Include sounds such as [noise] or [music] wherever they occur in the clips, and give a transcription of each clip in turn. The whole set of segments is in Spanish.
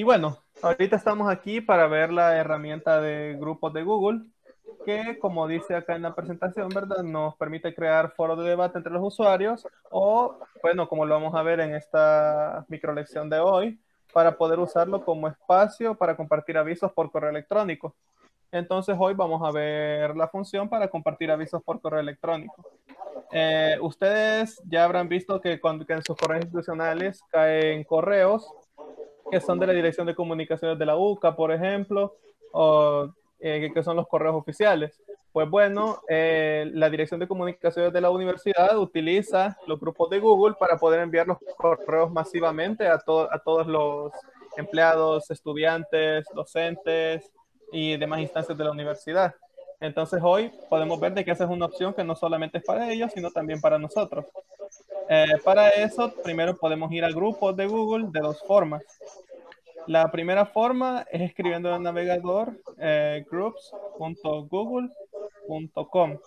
Y bueno, ahorita estamos aquí para ver la herramienta de grupos de Google, que como dice acá en la presentación, ¿verdad? Nos permite crear foros de debate entre los usuarios o, bueno, como lo vamos a ver en esta microlección de hoy, para poder usarlo como espacio para compartir avisos por correo electrónico. Entonces hoy vamos a ver la función para compartir avisos por correo electrónico. Eh, ustedes ya habrán visto que, cuando, que en sus correos institucionales caen correos que son de la Dirección de Comunicaciones de la UCA, por ejemplo, o eh, que son los correos oficiales. Pues bueno, eh, la Dirección de Comunicaciones de la Universidad utiliza los grupos de Google para poder enviar los correos masivamente a, todos los empleados, estudiantes, docentes y demás instancias de la universidad. Entonces hoy podemos ver de que esa es una opción que no solamente es para ellos, sino también para nosotros. Eh, para eso, primero podemos ir al grupo de Google de dos formas. La primera forma es escribiendo en el navegador eh, groups.google.com.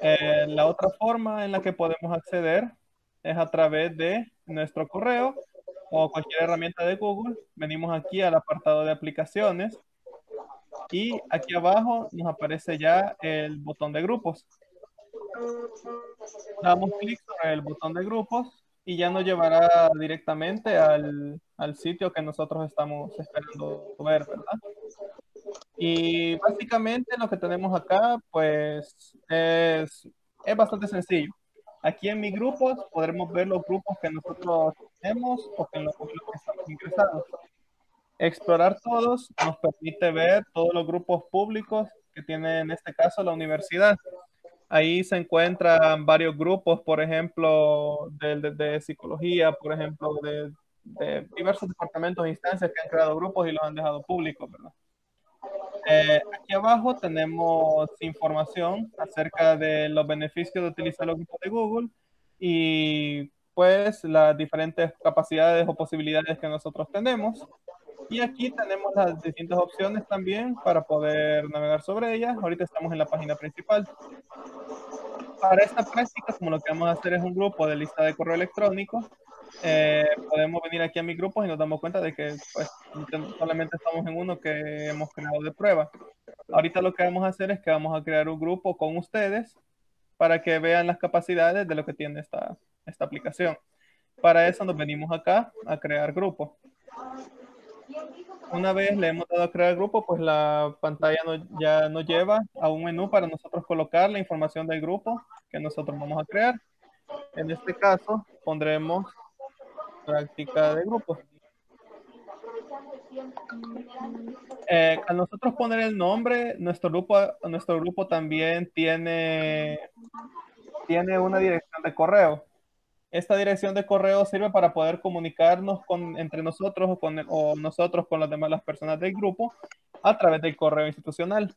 Eh, la otra forma en la que podemos acceder es a través de nuestro correo o cualquier herramienta de Google. Venimos aquí al apartado de aplicaciones y aquí abajo nos aparece ya el botón de grupos damos clic en el botón de grupos y ya nos llevará directamente al, al sitio que nosotros estamos esperando ver, ¿verdad? Y básicamente lo que tenemos acá, pues, es, es bastante sencillo. Aquí en mis grupos podremos ver los grupos que nosotros tenemos o que en los que estamos ingresados. Explorar todos nos permite ver todos los grupos públicos que tiene en este caso la universidad. Ahí se encuentran varios grupos, por ejemplo, de, psicología, por ejemplo, de, diversos departamentos e instancias que han creado grupos y los han dejado públicos, ¿verdad? Eh, aquí abajo tenemos información acerca de los beneficios de utilizar los grupos de Google y pues las diferentes capacidades o posibilidades que nosotros tenemos. Y aquí tenemos las distintas opciones también para poder navegar sobre ellas. Ahorita estamos en la página principal. Para esta práctica, como lo que vamos a hacer es un grupo de lista de correo electrónico, eh, podemos venir aquí a mi grupo y nos damos cuenta de que pues, solamente estamos en uno que hemos creado de prueba. Ahorita lo que vamos a hacer es que vamos a crear un grupo con ustedes para que vean las capacidades de lo que tiene esta, esta aplicación. Para eso nos venimos acá a crear grupo. Una vez le hemos dado a crear grupo, pues la pantalla ya nos lleva a un menú para nosotros colocar la información del grupo que nosotros vamos a crear. En este caso, pondremos práctica de grupo. Eh, al nosotros poner el nombre, nuestro grupo, nuestro grupo también tiene, tiene una dirección de correo esta dirección de correo sirve para poder comunicarnos con, entre nosotros o, con, nosotros con las demás personas del grupo a través del correo institucional.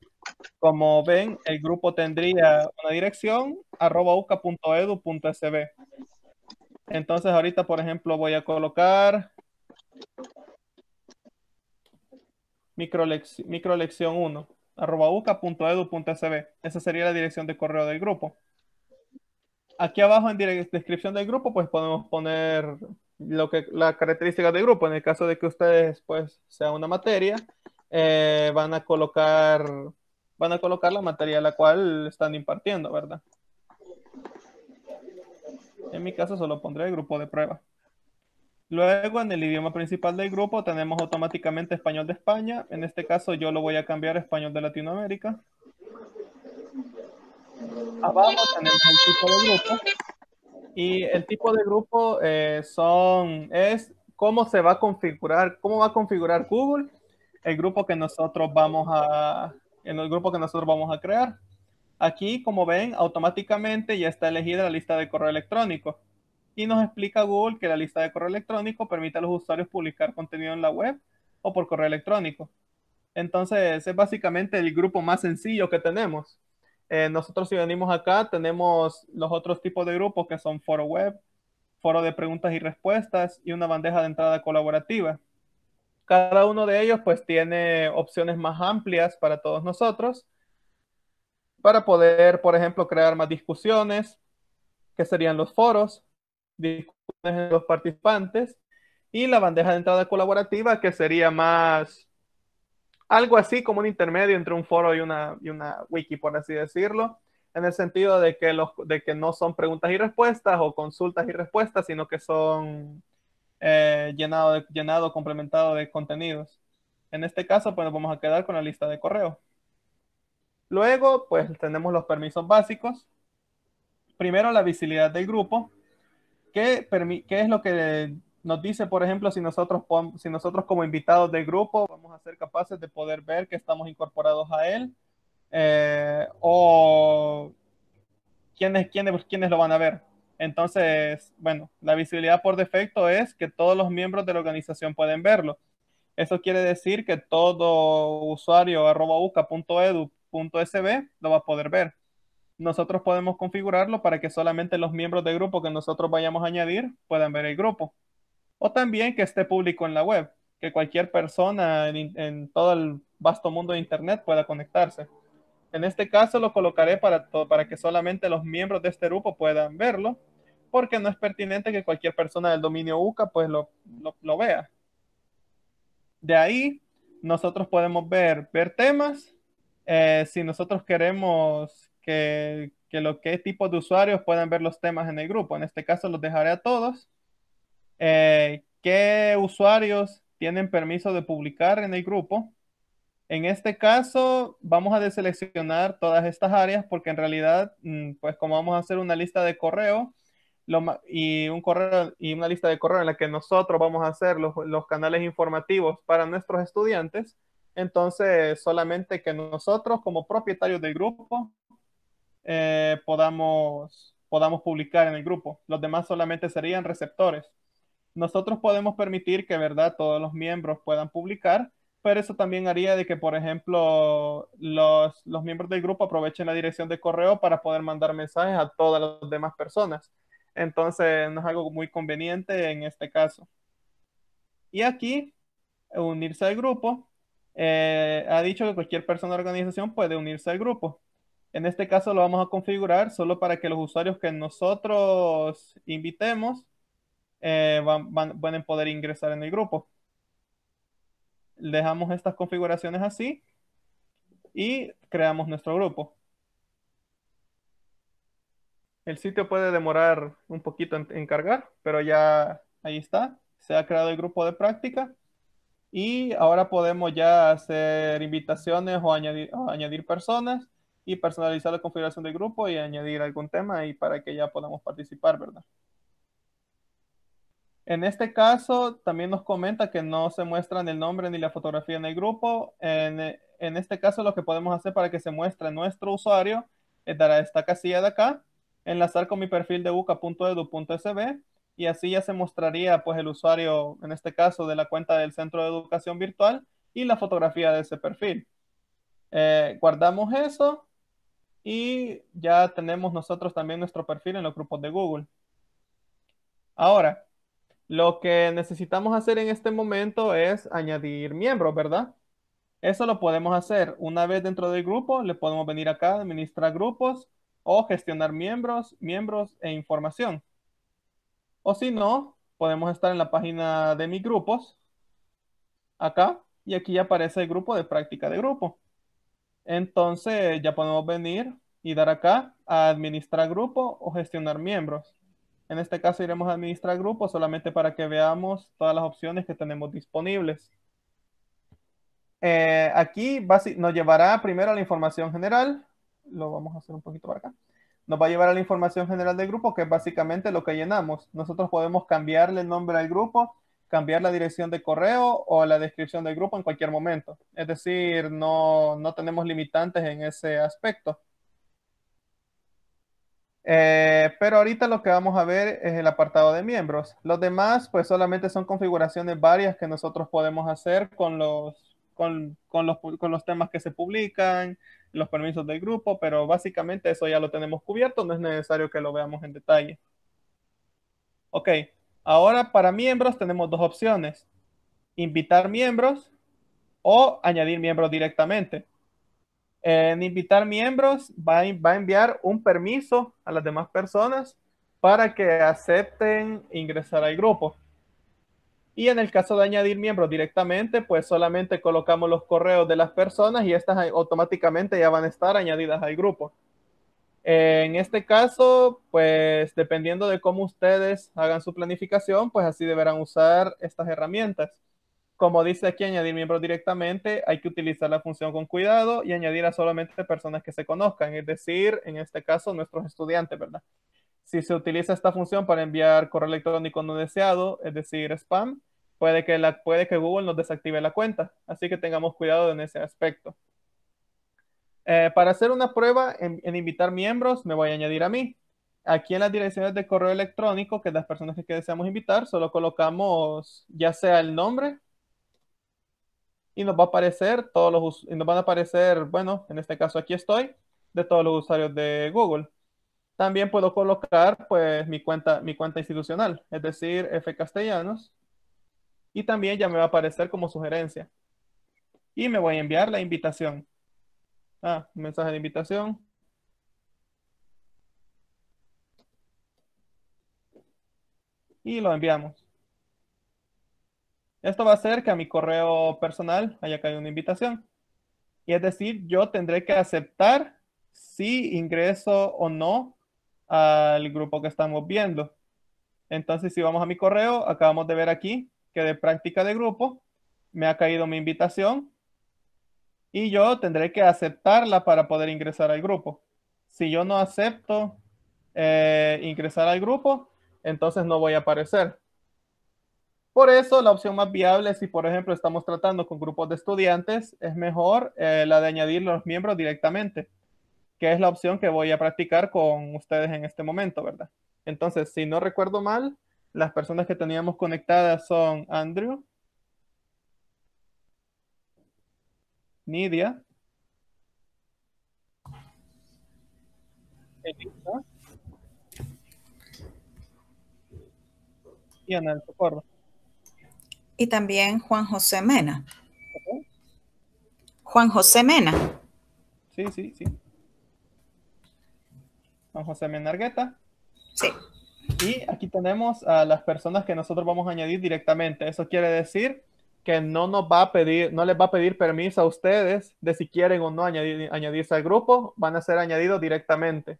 Como ven, el grupo tendría una dirección arroba uca.edu.sb. Entonces ahorita, por ejemplo, voy a colocar microlección 1 arroba uca.edu.sb. Esa sería la dirección de correo del grupo aquí abajo en descripción del grupo, pues podemos poner lo que la característica del grupo. En el caso de que ustedes, pues, sea una materia, eh, van a colocar van a colocar la materia a la cual están impartiendo, ¿verdad? En mi caso solo pondré el grupo de prueba. Luego en el idioma principal del grupo tenemos automáticamente español de España. En este caso yo lo voy a cambiar a español de Latinoamérica grupo. Y el tipo de grupo eh, son, es cómo se va a configurar, cómo va a configurar Google el grupo que nosotros vamos a, en el grupo que nosotros vamos a crear. Aquí, como ven, automáticamente ya está elegida la lista de correo electrónico. Y nos explica Google que la lista de correo electrónico permite a los usuarios publicar contenido en la web o por correo electrónico. Entonces, es básicamente el grupo más sencillo que tenemos. Eh, nosotros si venimos acá tenemos los otros tipos de grupos que son foro web, foro de preguntas y respuestas y una bandeja de entrada colaborativa. Cada uno de ellos pues tiene opciones más amplias para todos nosotros para poder, por ejemplo, crear más discusiones, que serían los foros, discusiones de los participantes y la bandeja de entrada colaborativa que sería más algo así como un intermedio entre un foro y una, y una wiki, por así decirlo, en el sentido de que, los, de que no son preguntas y respuestas o consultas y respuestas, sino que son eh, llenado, llenado, complementado de contenidos. En este caso, pues nos vamos a quedar con la lista de correo. Luego, pues tenemos los permisos básicos. Primero, la visibilidad del grupo. qué es lo que nos dice, por ejemplo, si nosotros, si nosotros como invitados del grupo vamos a ser capaces de poder ver que estamos incorporados a él eh, o quiénes, pues, quiénes, lo van a ver. Entonces, bueno, la visibilidad por defecto es que todos los miembros de la organización pueden verlo. Eso quiere decir que todo usuario arroba lo va a poder ver. Nosotros podemos configurarlo para que solamente los miembros del grupo que nosotros vayamos a añadir puedan ver el grupo o también que esté público en la web, que cualquier persona en, todo el vasto mundo de Internet pueda conectarse. En este caso lo colocaré para, para que solamente los miembros de este grupo puedan verlo, porque no es pertinente que cualquier persona del dominio UCA pues lo, vea. De ahí nosotros podemos ver, ver temas, eh, si nosotros queremos que, que lo que tipos de usuarios puedan ver los temas en el grupo. En este caso los dejaré a todos eh, qué usuarios tienen permiso de publicar en el grupo. En este caso, vamos a deseleccionar todas estas áreas porque en realidad, mm, pues como vamos a hacer una lista de correo y, un correo y una lista de correo en la que nosotros vamos a hacer los, canales informativos para nuestros estudiantes, entonces solamente que nosotros como propietarios del grupo eh, podamos, podamos publicar en el grupo. Los demás solamente serían receptores nosotros podemos permitir que, ¿verdad?, todos los miembros puedan publicar, pero eso también haría de que, por ejemplo, los, miembros del grupo aprovechen la dirección de correo para poder mandar mensajes a todas las demás personas. Entonces, no es algo muy conveniente en este caso. Y aquí, unirse al grupo, eh, ha dicho que cualquier persona o organización puede unirse al grupo. En este caso lo vamos a configurar solo para que los usuarios que nosotros invitemos eh, van, van, poder ingresar en el grupo. Dejamos estas configuraciones así y creamos nuestro grupo. El sitio puede demorar un poquito en, cargar, pero ya ahí está. Se ha creado el grupo de práctica y ahora podemos ya hacer invitaciones o añadir, añadir personas y personalizar la configuración del grupo y añadir algún tema y para que ya podamos participar, ¿verdad? En este caso, también nos comenta que no se muestran el nombre ni la fotografía en el grupo. En, este caso, lo que podemos hacer para que se muestre nuestro usuario es dar a esta casilla de acá, enlazar con mi perfil de buca.edu.sb y así ya se mostraría pues el usuario, en este caso, de la cuenta del Centro de Educación Virtual y la fotografía de ese perfil. Eh, guardamos eso y ya tenemos nosotros también nuestro perfil en los grupos de Google. Ahora, lo que necesitamos hacer en este momento es añadir miembros, ¿verdad? Eso lo podemos hacer una vez dentro del grupo, le podemos venir acá, administrar grupos o gestionar miembros, miembros e información. O si no, podemos estar en la página de mis grupos, acá, y aquí ya aparece el grupo de práctica de grupo. Entonces ya podemos venir y dar acá a administrar grupo o gestionar miembros. En este caso iremos a administrar grupos solamente para que veamos todas las opciones que tenemos disponibles. Eh, aquí nos llevará primero a la información general. Lo vamos a hacer un poquito para acá. Nos va a llevar a la información general del grupo, que es básicamente lo que llenamos. Nosotros podemos cambiarle el nombre al grupo, cambiar la dirección de correo o la descripción del grupo en cualquier momento. Es decir, no, no tenemos limitantes en ese aspecto. Eh, pero ahorita lo que vamos a ver es el apartado de miembros. Los demás, pues solamente son configuraciones varias que nosotros podemos hacer con los, con, los, con los temas que se publican, los permisos del grupo, pero básicamente eso ya lo tenemos cubierto, no es necesario que lo veamos en detalle. Ok, ahora para miembros tenemos dos opciones. Invitar miembros o añadir miembros directamente. En invitar miembros va a, enviar un permiso a las demás personas para que acepten ingresar al grupo. Y en el caso de añadir miembros directamente, pues solamente colocamos los correos de las personas y estas automáticamente ya van a estar añadidas al grupo. En este caso, pues dependiendo de cómo ustedes hagan su planificación, pues así deberán usar estas herramientas. Como dice aquí, añadir miembros directamente, hay que utilizar la función con cuidado y añadir a solamente personas que se conozcan, es decir, en este caso, nuestros estudiantes, ¿verdad? Si se utiliza esta función para enviar correo electrónico no deseado, es decir, spam, puede que, la, puede que Google nos desactive la cuenta, así que tengamos cuidado en ese aspecto. Eh, para hacer una prueba en, invitar miembros, me voy a añadir a mí aquí en las direcciones de correo electrónico que las personas que deseamos invitar, solo colocamos ya sea el nombre y nos va a aparecer todos los y nos van a aparecer, bueno, en este caso aquí estoy, de todos los usuarios de Google. También puedo colocar pues mi cuenta, mi cuenta institucional, es decir, F Castellanos. Y también ya me va a aparecer como sugerencia. Y me voy a enviar la invitación. Ah, mensaje de invitación. Y lo enviamos. Esto va a hacer que a mi correo personal haya caído una invitación. Y es decir, yo tendré que aceptar si ingreso o no al grupo que estamos viendo. Entonces, si vamos a mi correo, acabamos de ver aquí que de práctica de grupo me ha caído mi invitación y yo tendré que aceptarla para poder ingresar al grupo. Si yo no acepto eh, ingresar al grupo, entonces no voy a aparecer. Por eso la opción más viable, si por ejemplo estamos tratando con grupos de estudiantes, es mejor eh, la de añadir los miembros directamente, que es la opción que voy a practicar con ustedes en este momento, ¿verdad? Entonces, si no recuerdo mal, las personas que teníamos conectadas son Andrew, Nidia, Elisa y Ana y también Juan José Mena. Juan José Mena. Sí, sí, sí. Juan José Argueta Sí. Y aquí tenemos a las personas que nosotros vamos a añadir directamente. Eso quiere decir que no nos va a pedir, no les va a pedir permiso a ustedes de si quieren o no añadir, añadirse al grupo, van a ser añadidos directamente.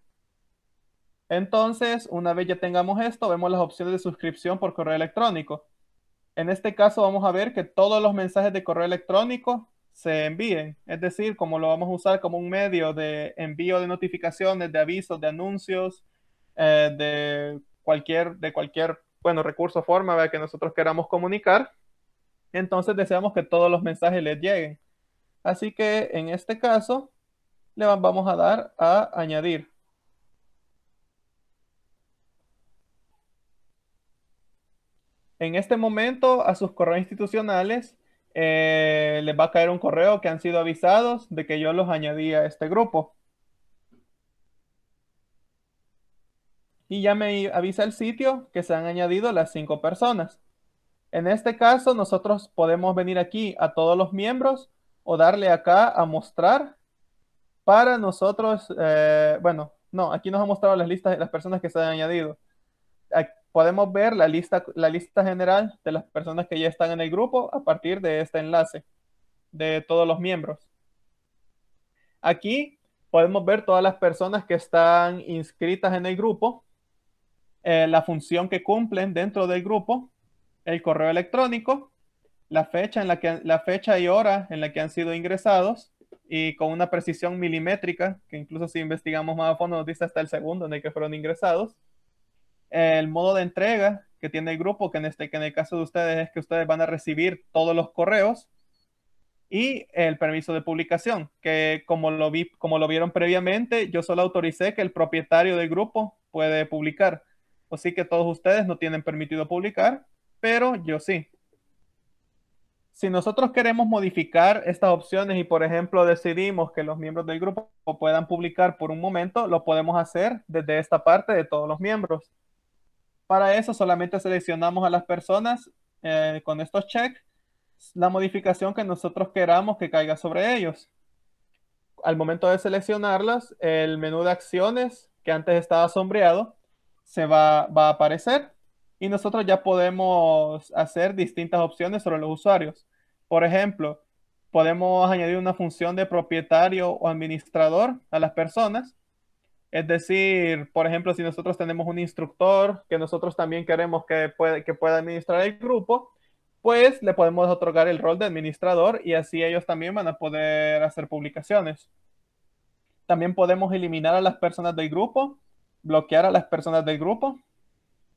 Entonces, una vez ya tengamos esto, vemos las opciones de suscripción por correo electrónico. En este caso vamos a ver que todos los mensajes de correo electrónico se envíen, es decir, como lo vamos a usar como un medio de envío de notificaciones, de avisos, de anuncios, eh, de cualquier, de cualquier, bueno, recurso, forma que nosotros queramos comunicar. Entonces deseamos que todos los mensajes les lleguen. Así que en este caso le vamos a dar a añadir. en este momento a sus correos institucionales eh, les va a caer un correo que han sido avisados de que yo los añadí a este grupo. Y ya me avisa el sitio que se han añadido las cinco personas. En este caso, nosotros podemos venir aquí a todos los miembros o darle acá a mostrar para nosotros, eh, bueno, no, aquí nos ha mostrado las listas de las personas que se han añadido. Aquí podemos ver la lista, la lista general de las personas que ya están en el grupo a partir de este enlace de todos los miembros. Aquí podemos ver todas las personas que están inscritas en el grupo, eh, la función que cumplen dentro del grupo, el correo electrónico, la fecha, en la, que, la fecha y hora en la que han sido ingresados y con una precisión milimétrica, que incluso si investigamos más a fondo nos dice hasta el segundo en el que fueron ingresados el modo de entrega que tiene el grupo, que en, este, en el caso de ustedes es que ustedes van a recibir todos los correos y el permiso de publicación, que como lo, vi, como lo vieron previamente, yo solo autoricé que el propietario del grupo puede publicar. Así que todos ustedes no tienen permitido publicar, pero yo sí. Si nosotros queremos modificar estas opciones y, por ejemplo, decidimos que los miembros del grupo puedan publicar por un momento, lo podemos hacer desde esta parte de todos los miembros. Para eso solamente seleccionamos a las personas eh, con estos checks la modificación que nosotros queramos que caiga sobre ellos. Al momento de seleccionarlas, el menú de acciones que antes estaba sombreado se va a aparecer y nosotros ya podemos hacer distintas opciones sobre los usuarios. Por ejemplo, podemos añadir una función de propietario o administrador a las personas es decir, por ejemplo, si nosotros tenemos un instructor que nosotros también queremos que, que pueda administrar el grupo, pues le podemos otorgar el rol de administrador y así ellos también van a poder hacer publicaciones. También podemos eliminar a las personas del grupo, bloquear a las personas del grupo.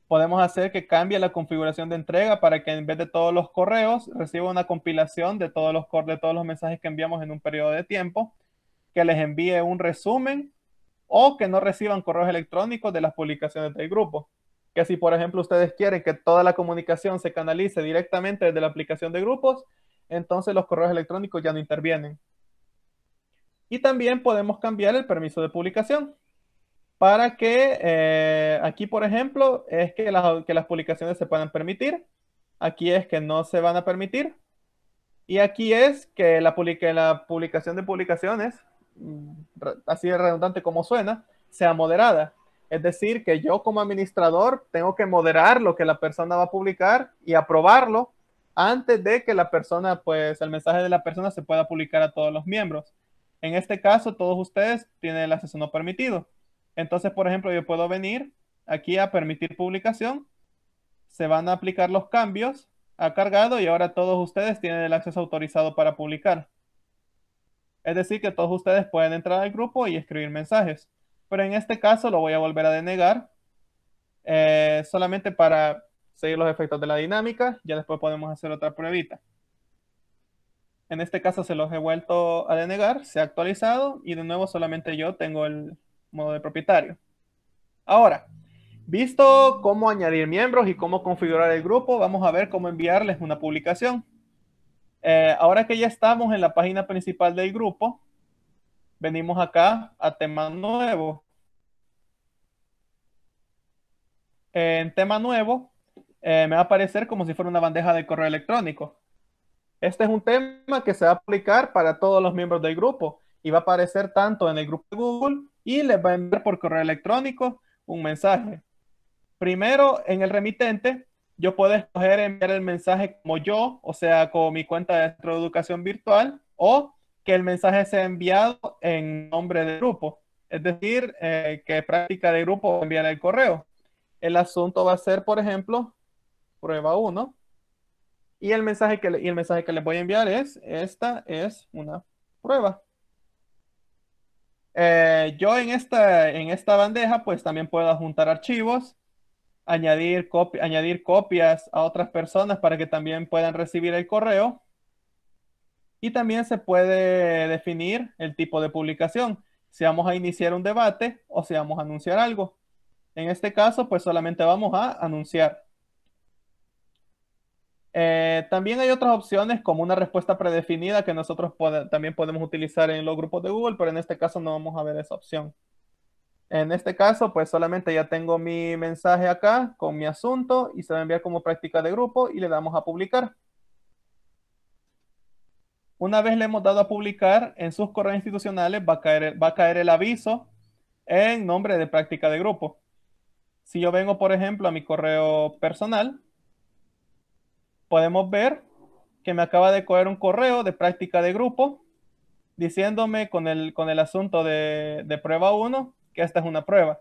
Podemos hacer que cambie la configuración de entrega para que en vez de todos los correos reciba una compilación de todos los, de todos los mensajes que enviamos en un periodo de tiempo, que les envíe un resumen o que no reciban correos electrónicos de las publicaciones del grupo. Que si, por ejemplo, ustedes quieren que toda la comunicación se canalice directamente desde la aplicación de grupos, entonces los correos electrónicos ya no intervienen. Y también podemos cambiar el permiso de publicación para que eh, aquí, por ejemplo, es que las, publicaciones se puedan permitir. Aquí es que no se van a permitir. Y aquí es que la, la publicación de publicaciones así de redundante como suena, sea moderada. Es decir, que yo como administrador tengo que moderar lo que la persona va a publicar y aprobarlo antes de que la persona, pues el mensaje de la persona se pueda publicar a todos los miembros. En este caso, todos ustedes tienen el acceso no permitido. Entonces, por ejemplo, yo puedo venir aquí a permitir publicación. Se van a aplicar los cambios ha cargado y ahora todos ustedes tienen el acceso autorizado para publicar. Es decir, que todos ustedes pueden entrar al grupo y escribir mensajes. Pero en este caso lo voy a volver a denegar eh, solamente para seguir los efectos de la dinámica. Ya después podemos hacer otra pruebita. En este caso se los he vuelto a denegar, se ha actualizado y de nuevo solamente yo tengo el modo de propietario. Ahora, visto cómo añadir miembros y cómo configurar el grupo, vamos a ver cómo enviarles una publicación. Eh, ahora que ya estamos en la página principal del grupo, venimos acá a tema nuevo. Eh, en tema nuevo, eh, me va a aparecer como si fuera una bandeja de correo electrónico. Este es un tema que se va a aplicar para todos los miembros del grupo y va a aparecer tanto en el grupo de Google y les va a enviar por correo electrónico un mensaje. Primero, en el remitente yo puedo escoger enviar el mensaje como yo, o sea, con mi cuenta de Educación Virtual, o que el mensaje sea enviado en nombre del grupo. Es decir, eh, que práctica de grupo enviar el correo. El asunto va a ser, por ejemplo, prueba 1. Y el mensaje que, el mensaje que les voy a enviar es, esta es una prueba. Eh, yo en esta, en esta bandeja, pues también puedo adjuntar archivos añadir, añadir copias a otras personas para que también puedan recibir el correo. Y también se puede definir el tipo de publicación, si vamos a iniciar un debate o si vamos a anunciar algo. En este caso, pues solamente vamos a anunciar. Eh, también hay otras opciones como una respuesta predefinida que nosotros también podemos utilizar en los grupos de Google, pero en este caso no vamos a ver esa opción. En este caso, pues solamente ya tengo mi mensaje acá con mi asunto y se va a enviar como práctica de grupo y le damos a publicar. Una vez le hemos dado a publicar, en sus correos institucionales va a caer, va a caer el aviso en nombre de práctica de grupo. Si yo vengo, por ejemplo, a mi correo personal, podemos ver que me acaba de coger un correo de práctica de grupo diciéndome con el, con el asunto de, de prueba 1 que esta es una prueba.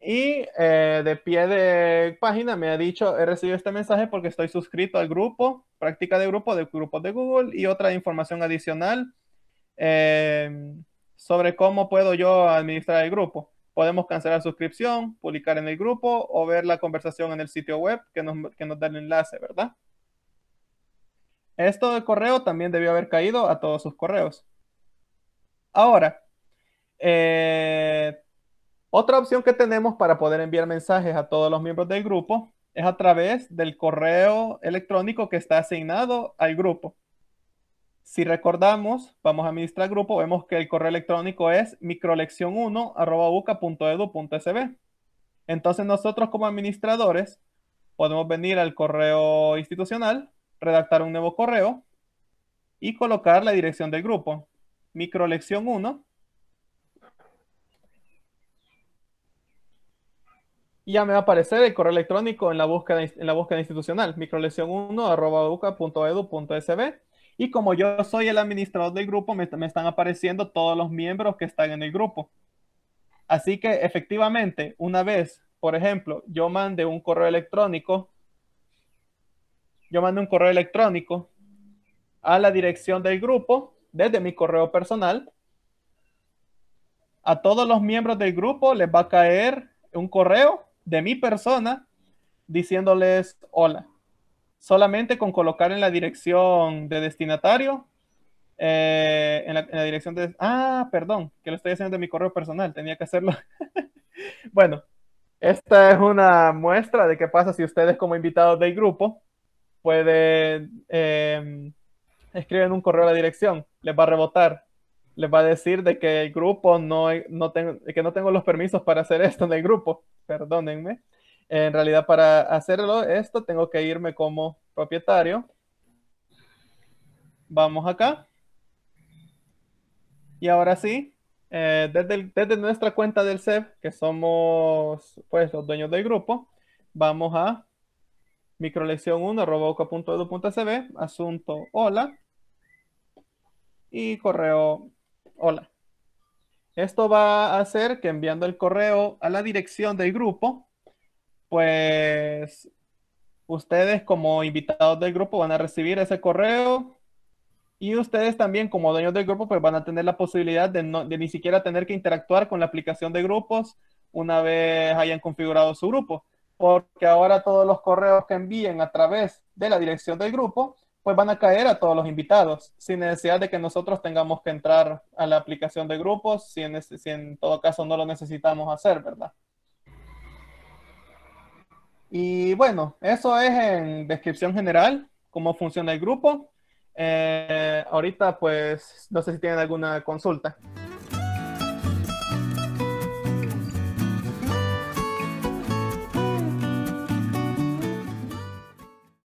Y eh, de pie de página me ha dicho, he recibido este mensaje porque estoy suscrito al grupo, práctica de grupo, de grupos de Google y otra información adicional em, sobre cómo puedo yo administrar el grupo. Podemos cancelar suscripción, publicar en el grupo o ver la conversación en el sitio web que nos, que nos da el enlace, ¿verdad? Esto de correo también debió haber caído a todos sus correos. Ahora, eh, otra opción que tenemos para poder enviar mensajes a todos los miembros del grupo es a través del correo electrónico que está asignado al grupo. Si recordamos, vamos a administrar grupo, vemos que el correo electrónico es microlección1.uca.edu.sb. Entonces nosotros como administradores podemos venir al correo institucional, redactar un nuevo correo y colocar la dirección del grupo, microlección1 y ya me va a aparecer el correo electrónico en la búsqueda, en la búsqueda institucional, microlesión1.uca.edu.sb. Y como yo soy el administrador del grupo, me, están apareciendo todos los miembros que están en el grupo. Así que efectivamente, una vez, por ejemplo, yo mande un correo electrónico, yo mande un correo electrónico a la dirección del grupo desde mi correo personal. A todos los miembros del grupo les va a caer un correo de mi persona diciéndoles hola. Solamente con colocar en la dirección de destinatario, eh, en, la, dirección de... Ah, perdón, que lo estoy haciendo de mi correo personal, tenía que hacerlo. [laughs] bueno, esta es una muestra de qué pasa si ustedes como invitados del grupo pueden... escribir eh, escriben un correo a la dirección, les va a rebotar les va a decir de que el grupo no, no tengo, que no tengo los permisos para hacer esto en el grupo, perdónenme. En realidad para hacerlo esto tengo que irme como propietario. Vamos acá. Y ahora sí, eh, desde, desde, nuestra cuenta del CEP, que somos pues los dueños del grupo, vamos a microlección 1 asunto hola y correo hola. Esto va a hacer que enviando el correo a la dirección del grupo, pues ustedes como invitados del grupo van a recibir ese correo y ustedes también como dueños del grupo pues van a tener la posibilidad de, de ni siquiera tener que interactuar con la aplicación de grupos una vez hayan configurado su grupo, porque ahora todos los correos que envíen a través de la dirección del grupo pues van a caer a todos los invitados, sin necesidad de que nosotros tengamos que entrar a la aplicación de grupos, si en, todo caso no lo necesitamos hacer, ¿verdad? Y bueno, eso es en descripción general, cómo funciona el grupo. Eh, ahorita pues no sé si tienen alguna consulta.